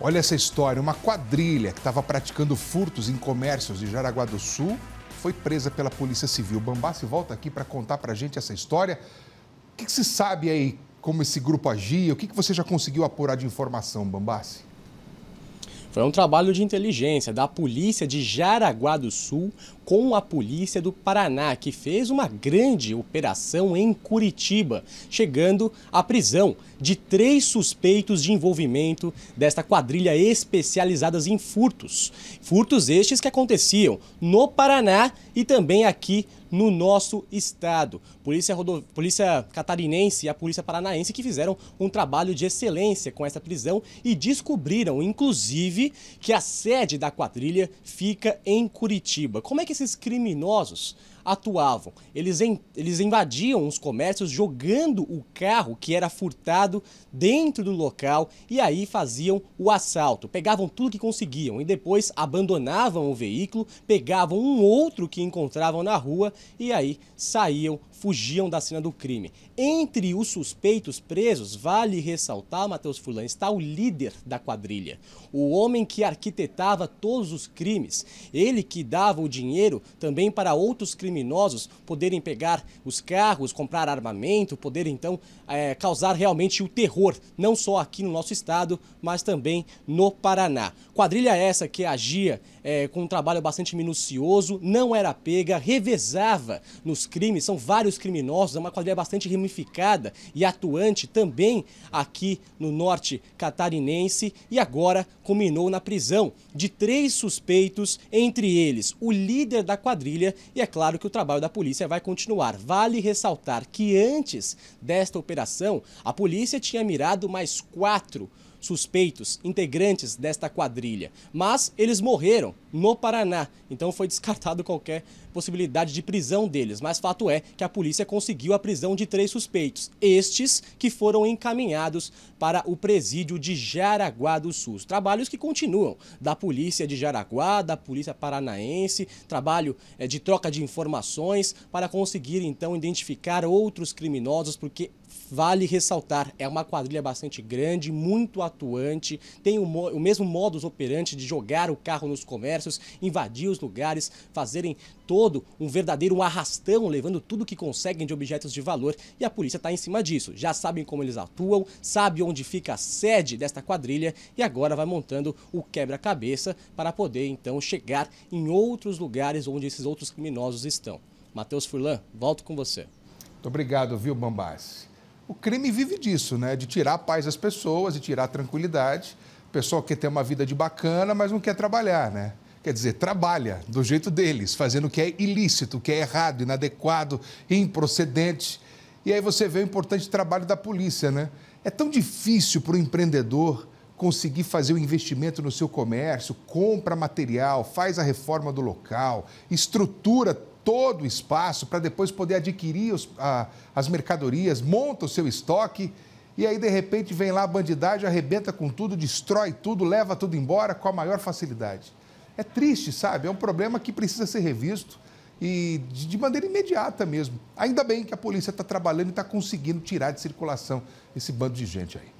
Olha essa história: uma quadrilha que estava praticando furtos em comércios de Jaraguá do Sul foi presa pela Polícia Civil. Bambassi volta aqui para contar para a gente essa história. O que, que, se sabe aí como esse grupo agia? O que, que você já conseguiu apurar de informação, Bambassi? Foi um trabalho de inteligência da polícia de Jaraguá do Sul com a polícia do Paraná, que fez uma grande operação em Curitiba, chegando à prisão de três suspeitos de envolvimento desta quadrilha especializadas em furtos. Furtos estes que aconteciam no Paraná e também aqui no nosso estado. Polícia, Rodo... Polícia Catarinense e a Polícia Paranaense que fizeram um trabalho de excelência com essa prisão e descobriram, inclusive, que a sede da quadrilha fica em Curitiba. Como é que esses criminosos atuavam. Eles, em, eles invadiam os comércios jogando o carro que era furtado dentro do local e aí faziam o assalto. Pegavam tudo que conseguiam e depois abandonavam o veículo, pegavam um outro que encontravam na rua e aí saíam, fugiam da cena do crime. Entre os suspeitos presos, vale ressaltar, Matheus Fulan, está o líder da quadrilha, o homem que arquitetava todos os crimes, ele que dava o dinheiro também para outros crimes criminosos poderem pegar os carros, comprar armamento, poder então é, causar realmente o terror, não só aqui no nosso estado, mas também no Paraná. Quadrilha essa que agia é, com um trabalho bastante minucioso, não era pega, revezava nos crimes, são vários criminosos, é uma quadrilha bastante ramificada e atuante também aqui no norte catarinense e agora culminou na prisão de três suspeitos, entre eles o líder da quadrilha e é claro que o trabalho da polícia vai continuar. Vale ressaltar que antes desta operação, a polícia tinha mirado mais quatro suspeitos, integrantes desta quadrilha. Mas eles morreram no Paraná, então foi descartado qualquer possibilidade de prisão deles. Mas fato é que a polícia conseguiu a prisão de três suspeitos, estes que foram encaminhados para o presídio de Jaraguá do Sul. Os trabalhos que continuam da polícia de Jaraguá, da polícia paranaense, trabalho eh, de troca de informações para conseguir então identificar outros criminosos, porque Vale ressaltar, é uma quadrilha bastante grande, muito atuante, tem o, o mesmo modus operandi de jogar o carro nos comércios, invadir os lugares, fazerem todo um verdadeiro arrastão, levando tudo que conseguem de objetos de valor e a polícia está em cima disso. Já sabem como eles atuam, sabe onde fica a sede desta quadrilha e agora vai montando o quebra-cabeça para poder então chegar em outros lugares onde esses outros criminosos estão. Matheus Furlan, volto com você. Muito obrigado, viu, Bambassi? O crime vive disso, né? De tirar a paz das pessoas e tirar a tranquilidade. O pessoal quer ter uma vida de bacana, mas não quer trabalhar, né? Quer dizer, trabalha do jeito deles, fazendo o que é ilícito, o que é errado, inadequado, improcedente. E aí você vê o importante trabalho da polícia, né? É tão difícil para o empreendedor conseguir fazer o um investimento no seu comércio, compra material, faz a reforma do local, estrutura todo o espaço para depois poder adquirir os, a, as mercadorias, monta o seu estoque e aí de repente vem lá a bandidagem, arrebenta com tudo, destrói tudo, leva tudo embora com a maior facilidade. É triste, sabe? É um problema que precisa ser revisto e de maneira imediata mesmo. Ainda bem que a polícia está trabalhando e está conseguindo tirar de circulação esse bando de gente aí.